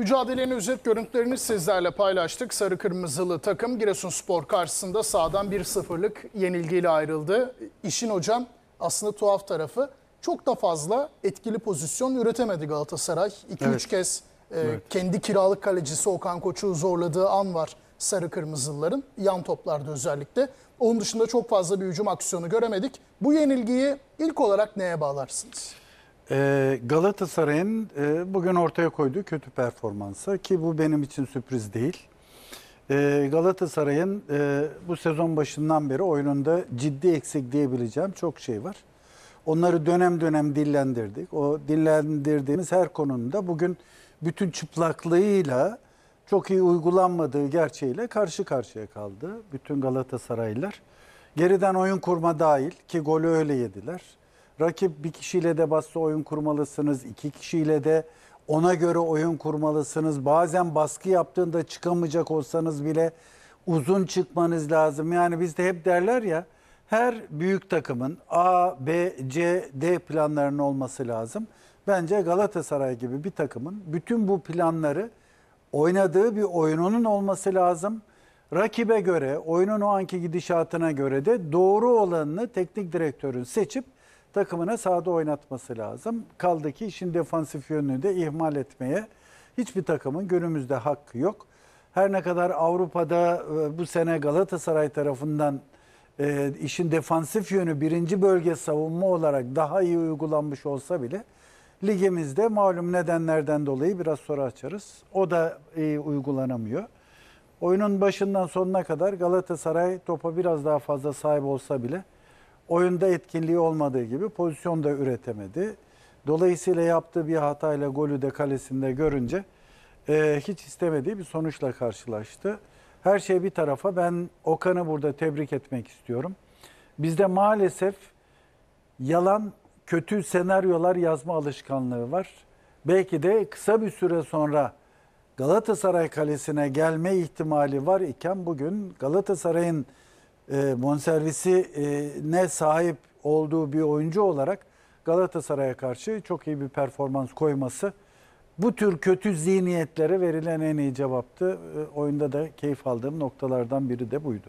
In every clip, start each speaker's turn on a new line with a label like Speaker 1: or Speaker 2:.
Speaker 1: Mücadelenin özet görüntülerini sizlerle paylaştık. Sarı Kırmızılı takım Giresunspor karşısında sağdan 1-0'lık yenilgiyle ayrıldı. İşin hocam aslında tuhaf tarafı çok da fazla etkili pozisyon üretemedi Galatasaray. 2-3 Evet. kez e, Evet. kendi kiralık kalecisi Okan Koç'u zorladığı an var Sarı Kırmızılıların yan toplarda özellikle. Onun dışında çok fazla bir hücum aksiyonu göremedik. Bu yenilgiyi ilk olarak
Speaker 2: neye bağlarsınız? Ee, Galatasaray'ın e, bugün ortaya koyduğu kötü performansı ki bu benim için sürpriz değil. Ee, Galatasaray'ın e, bu sezon başından beri oyununda ciddi eksik diyebileceğim çok şey var. Onları dönem dönem dillendirdik. O dillendirdiğimiz her konuda bugün bütün çıplaklığıyla çok iyi uygulanmadığı gerçeğiyle karşı karşıya kaldı bütün Galatasaraylılar. Geriden oyun kurma dahil ki golü öyle yediler. Rakip bir kişiyle de bassa oyun kurmalısınız. iki kişiyle de ona göre oyun kurmalısınız. Bazen baskı yaptığında çıkamayacak olsanız bile uzun çıkmanız lazım. Yani biz de hep derler ya her büyük takımın A, B, C, D planlarının olması lazım. Bence Galatasaray gibi bir takımın bütün bu planları oynadığı bir oyununun olması lazım. Rakibe göre, oyunun o anki gidişatına göre de doğru olanını teknik direktörün seçip takımını sahada oynatması lazım. Kaldı ki işin defansif yönünü de ihmal etmeye hiçbir takımın günümüzde hakkı yok. Her ne kadar Avrupa'da e, bu sene Galatasaray tarafından e, işin defansif yönü birinci bölge savunma olarak daha iyi uygulanmış olsa bile ligimizde malum nedenlerden dolayı biraz sonra açarız. O da iyi uygulanamıyor. Oyunun başından sonuna kadar Galatasaray topa biraz daha fazla sahip olsa bile Oyunda etkinliği olmadığı gibi pozisyon da üretemedi. Dolayısıyla yaptığı bir hatayla golü de kalesinde görünce e, hiç istemediği bir sonuçla karşılaştı. Her şey bir tarafa ben Okan'ı burada tebrik etmek istiyorum. Bizde maalesef yalan kötü senaryolar yazma alışkanlığı var. Belki de kısa bir süre sonra Galatasaray Kalesi'ne gelme ihtimali var iken bugün Galatasaray'ın e, ne sahip olduğu bir oyuncu olarak Galatasaray'a karşı çok iyi bir performans koyması bu tür kötü zihniyetlere verilen en iyi cevaptı. E, oyunda da keyif aldığım noktalardan biri de buydu.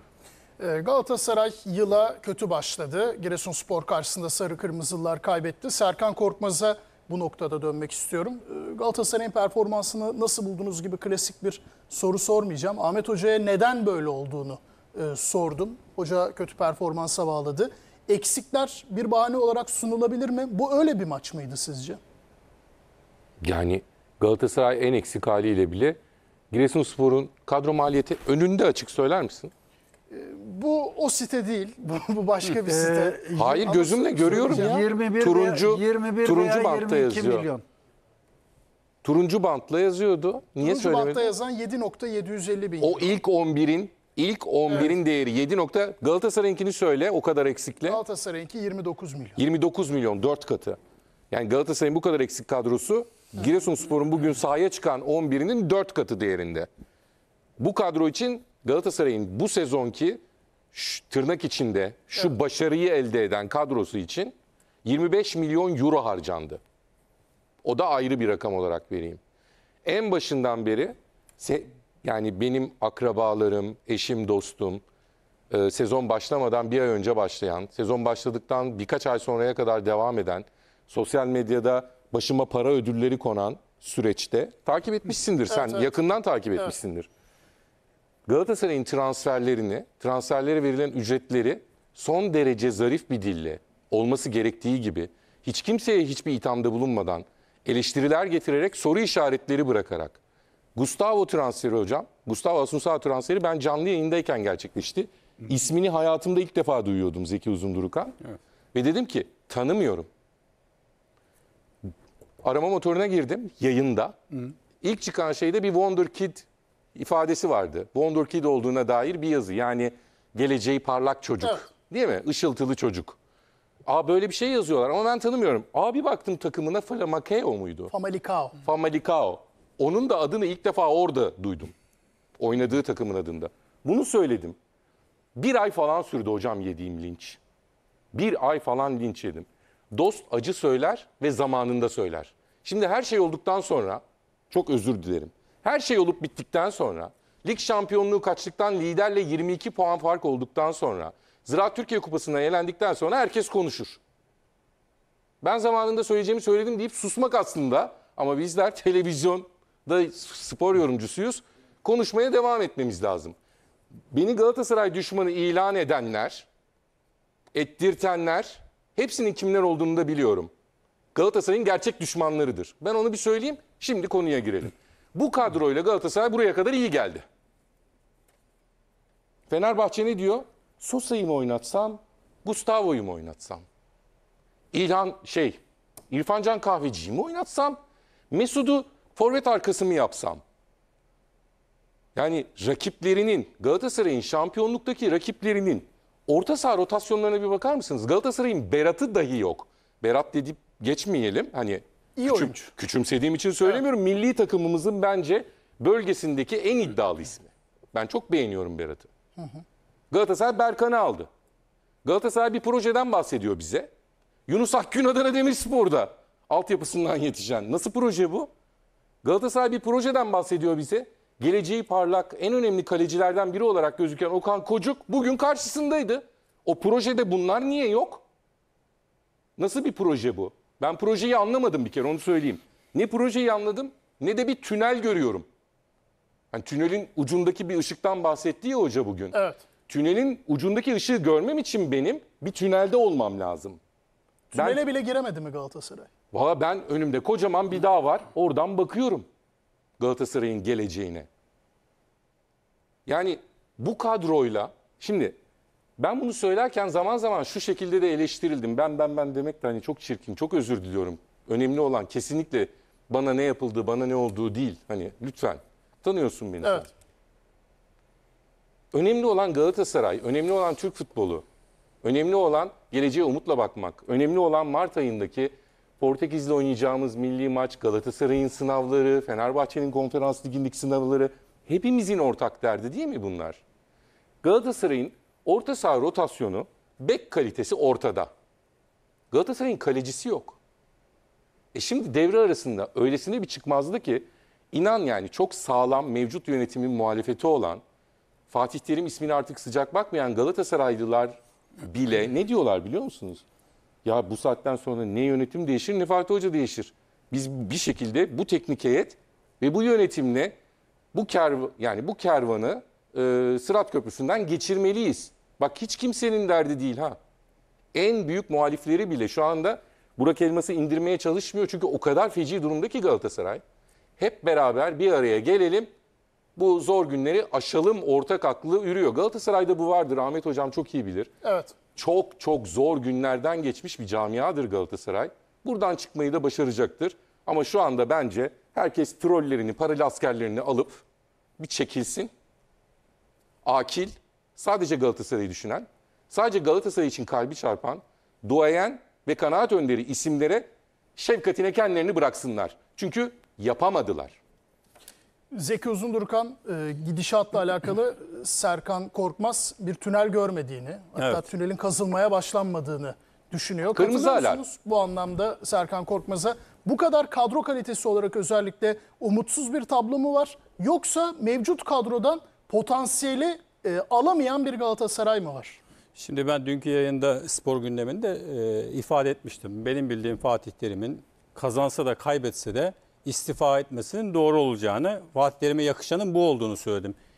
Speaker 1: E, Galatasaray yıla kötü başladı. Giresunspor karşısında sarı kırmızılar kaybetti. Serkan Korkmaz'a bu noktada dönmek istiyorum. E, Galatasaray'ın performansını nasıl buldunuz gibi klasik bir soru sormayacağım. Ahmet Hoca'ya neden böyle olduğunu e, sordum. Hoca kötü performansa bağladı. Eksikler bir bahane olarak sunulabilir mi? Bu öyle bir maç mıydı sizce?
Speaker 3: Yani Galatasaray en eksik haliyle bile Giresunspor'un kadro maliyeti önünde açık söyler misin?
Speaker 1: E, bu o site değil. Bu, başka bir ee, site. Hayır gözümle görüyorum ya. 21 turuncu veya, 21 turuncu veya bantta 22 yazıyor. milyon.
Speaker 3: Turuncu bantla yazıyordu. Niye turuncu söylemedin? Turuncu
Speaker 1: bantta yazan 7.750 bin. O
Speaker 3: ilk 11'in İlk 11'in değeri 7 nokta. Galatasaray'ınkini söyle o kadar eksikle.
Speaker 1: Galatasaray'ınki 29 milyon.
Speaker 3: 29 milyon 4 katı. Yani Galatasaray'ın bu kadar eksik kadrosu Giresunspor'un bugün sahaya çıkan 11'inin 4 katı değerinde. Bu kadro için Galatasaray'ın bu sezonki şu, tırnak içinde şu başarıyı elde eden kadrosu için 25 milyon euro harcandı. O da ayrı bir rakam olarak vereyim. En başından beri yani benim akrabalarım, eşim, dostum, e, sezon başlamadan bir ay önce başlayan, sezon başladıktan birkaç ay sonraya kadar devam eden, sosyal medyada başıma para ödülleri konan süreçte takip etmişsindir. Sen evet. yakından takip etmişsindir. Galatasaray'ın transferlerini, transferlere verilen ücretleri son derece zarif bir dille olması gerektiği gibi hiç kimseye hiçbir ithamda bulunmadan eleştiriler getirerek soru işaretleri bırakarak Gustavo transferi hocam. Gustavo Asunsa transferi ben canlı yayındayken gerçekleşti. İsmini hayatımda ilk defa duyuyordum Zeki Uzundurukan. Evet. Ve dedim ki tanımıyorum. Arama motoruna girdim yayında. Hı. İlk çıkan şeyde bir Wonder Kid ifadesi vardı. Wonder Kid olduğuna dair bir yazı. Yani geleceği parlak çocuk. Evet. Değil mi? Işıltılı çocuk. Aa böyle bir şey yazıyorlar ama ben tanımıyorum. Abi baktım takımına Famalicao muydu?
Speaker 1: Famalicao.
Speaker 3: Famalicao. Onun da adını ilk defa orada duydum. Oynadığı takımın adında. Bunu söyledim. Bir ay falan sürdü hocam yediğim linç. Bir ay falan linç yedim. Dost acı söyler ve zamanında söyler. Şimdi her şey olduktan sonra, çok özür dilerim. Her şey olup bittikten sonra, lig şampiyonluğu kaçtıktan liderle 22 puan fark olduktan sonra, Ziraat Türkiye Kupası'na elendikten sonra herkes konuşur. Ben zamanında söyleyeceğimi söyledim deyip susmak aslında ama bizler televizyon da spor yorumcusuyuz. Konuşmaya devam etmemiz lazım. Beni Galatasaray düşmanı ilan edenler, ettirtenler hepsinin kimler olduğunu da biliyorum. Galatasaray'ın gerçek düşmanlarıdır. Ben onu bir söyleyeyim. Şimdi konuya girelim. Bu kadroyla Galatasaray buraya kadar iyi geldi. Fenerbahçe ne diyor? Sosa'yı mı oynatsam, Gustavo'yu mu oynatsam? İlhan şey, İrfan Can Kahveci'yi mi oynatsam? Mesut'u forvet arkası mı yapsam? Yani rakiplerinin, Galatasaray'ın şampiyonluktaki rakiplerinin orta saha rotasyonlarına bir bakar mısınız? Galatasaray'ın Berat'ı dahi yok. Berat dedip geçmeyelim. Hani İyi küçüm, oyuncu. küçümsediğim için söylemiyorum. Evet. Milli takımımızın bence bölgesindeki en iddialı ismi. Ben çok beğeniyorum Berat'ı. Galatasaray Berkan'ı aldı. Galatasaray bir projeden bahsediyor bize. Yunus Akgün Adana Demirspor'da altyapısından yetişen. Nasıl proje bu? Galatasaray bir projeden bahsediyor bize. Geleceği parlak, en önemli kalecilerden biri olarak gözüken Okan Kocuk bugün karşısındaydı. O projede bunlar niye yok? Nasıl bir proje bu? Ben projeyi anlamadım bir kere onu söyleyeyim. Ne projeyi anladım ne de bir tünel görüyorum. Hani tünelin ucundaki bir ışıktan bahsetti ya hoca bugün. Evet. Tünelin ucundaki ışığı görmem için benim bir tünelde olmam lazım.
Speaker 1: Tünele ben... bile giremedi mi Galatasaray?
Speaker 3: Valla ben önümde kocaman bir dağ var. Oradan bakıyorum Galatasaray'ın geleceğine. Yani bu kadroyla şimdi ben bunu söylerken zaman zaman şu şekilde de eleştirildim. Ben ben ben demek de hani çok çirkin, çok özür diliyorum. Önemli olan kesinlikle bana ne yapıldığı, bana ne olduğu değil. Hani lütfen tanıyorsun beni. Evet. Önemli olan Galatasaray, önemli olan Türk futbolu, önemli olan geleceğe umutla bakmak, önemli olan Mart ayındaki Portekiz'le oynayacağımız milli maç, Galatasaray'ın sınavları, Fenerbahçe'nin konferans ligindeki sınavları hepimizin ortak derdi değil mi bunlar? Galatasaray'ın orta saha rotasyonu, bek kalitesi ortada. Galatasaray'ın kalecisi yok. E şimdi devre arasında öylesine bir çıkmazdı ki inan yani çok sağlam mevcut yönetimin muhalefeti olan Fatih Terim ismini artık sıcak bakmayan Galatasaraylılar bile ne diyorlar biliyor musunuz? Ya bu saatten sonra ne yönetim değişir ne Fatih Hoca değişir. Biz bir şekilde bu teknik heyet ve bu yönetimle bu kerv yani bu kervanı e, Sırat Köprüsü'nden geçirmeliyiz. Bak hiç kimsenin derdi değil ha. En büyük muhalifleri bile şu anda Burak Elmas'ı indirmeye çalışmıyor. Çünkü o kadar feci durumda ki Galatasaray. Hep beraber bir araya gelelim. Bu zor günleri aşalım ortak aklı yürüyor. Galatasaray'da bu vardır. Ahmet Hocam çok iyi bilir. Evet çok çok zor günlerden geçmiş bir camiadır Galatasaray. Buradan çıkmayı da başaracaktır. Ama şu anda bence herkes trollerini, paralı askerlerini alıp bir çekilsin. Akil, sadece Galatasaray'ı düşünen, sadece Galatasaray için kalbi çarpan, duayen ve kanaat önderi isimlere şefkatine kendilerini bıraksınlar. Çünkü yapamadılar.
Speaker 1: Zeki Uzundurkan e, gidişatla alakalı Serkan Korkmaz bir tünel görmediğini, hatta evet. tünelin kazılmaya başlanmadığını düşünüyor. Kırmızı alarm. Bu anlamda Serkan Korkmaz'a bu kadar kadro kalitesi olarak özellikle umutsuz bir tablo mu var? Yoksa mevcut kadrodan potansiyeli e, alamayan bir Galatasaray mı var?
Speaker 3: Şimdi ben dünkü yayında spor gündeminde e, ifade etmiştim. Benim bildiğim Fatih Terim'in kazansa da kaybetse de istifa etmesinin doğru olacağını, vaatlerime yakışanın bu olduğunu söyledim.